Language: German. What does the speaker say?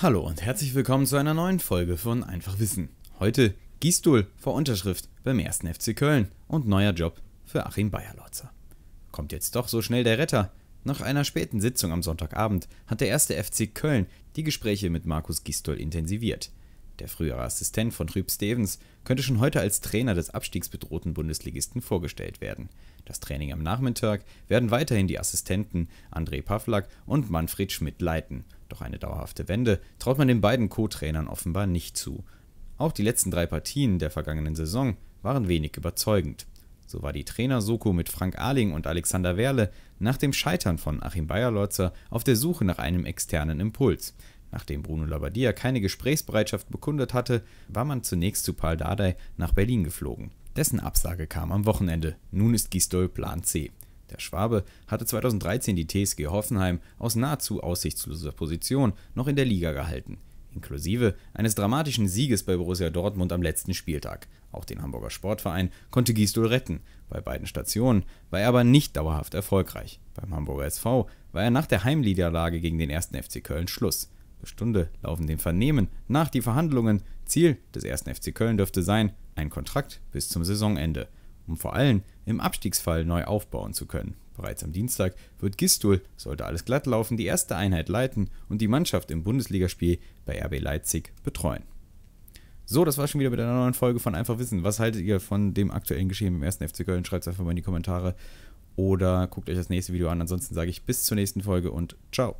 Hallo und herzlich willkommen zu einer neuen Folge von Einfach Wissen. Heute Gießstuhl vor Unterschrift beim 1. FC Köln und neuer Job für Achim Bayerlotzer. Kommt jetzt doch so schnell der Retter? Nach einer späten Sitzung am Sonntagabend hat der 1. FC Köln die Gespräche mit Markus Gistol intensiviert der frühere Assistent von Rüb Stevens, könnte schon heute als Trainer des abstiegsbedrohten Bundesligisten vorgestellt werden. Das Training am Nachmittag werden weiterhin die Assistenten André Pavlak und Manfred Schmidt leiten. Doch eine dauerhafte Wende traut man den beiden Co-Trainern offenbar nicht zu. Auch die letzten drei Partien der vergangenen Saison waren wenig überzeugend. So war die Trainer-Soko mit Frank Ahling und Alexander Werle nach dem Scheitern von Achim Bayerlotzer auf der Suche nach einem externen Impuls. Nachdem Bruno Labbadia keine Gesprächsbereitschaft bekundet hatte, war man zunächst zu Paul Dardai nach Berlin geflogen. Dessen Absage kam am Wochenende. Nun ist Gistol Plan C. Der Schwabe hatte 2013 die TSG Hoffenheim aus nahezu aussichtsloser Position noch in der Liga gehalten, inklusive eines dramatischen Sieges bei Borussia Dortmund am letzten Spieltag. Auch den Hamburger Sportverein konnte Gistol retten. Bei beiden Stationen war er aber nicht dauerhaft erfolgreich. Beim Hamburger SV war er nach der Heimniederlage gegen den 1. FC Köln Schluss. Stunde laufen dem Vernehmen nach die Verhandlungen. Ziel des 1. FC Köln dürfte sein, ein Kontrakt bis zum Saisonende, um vor allem im Abstiegsfall neu aufbauen zu können. Bereits am Dienstag wird Gistul, sollte alles glatt laufen, die erste Einheit leiten und die Mannschaft im Bundesligaspiel bei RB Leipzig betreuen. So, das war schon wieder mit einer neuen Folge von Einfach Wissen. Was haltet ihr von dem aktuellen Geschehen im 1. FC Köln? Schreibt es einfach mal in die Kommentare oder guckt euch das nächste Video an. Ansonsten sage ich bis zur nächsten Folge und ciao.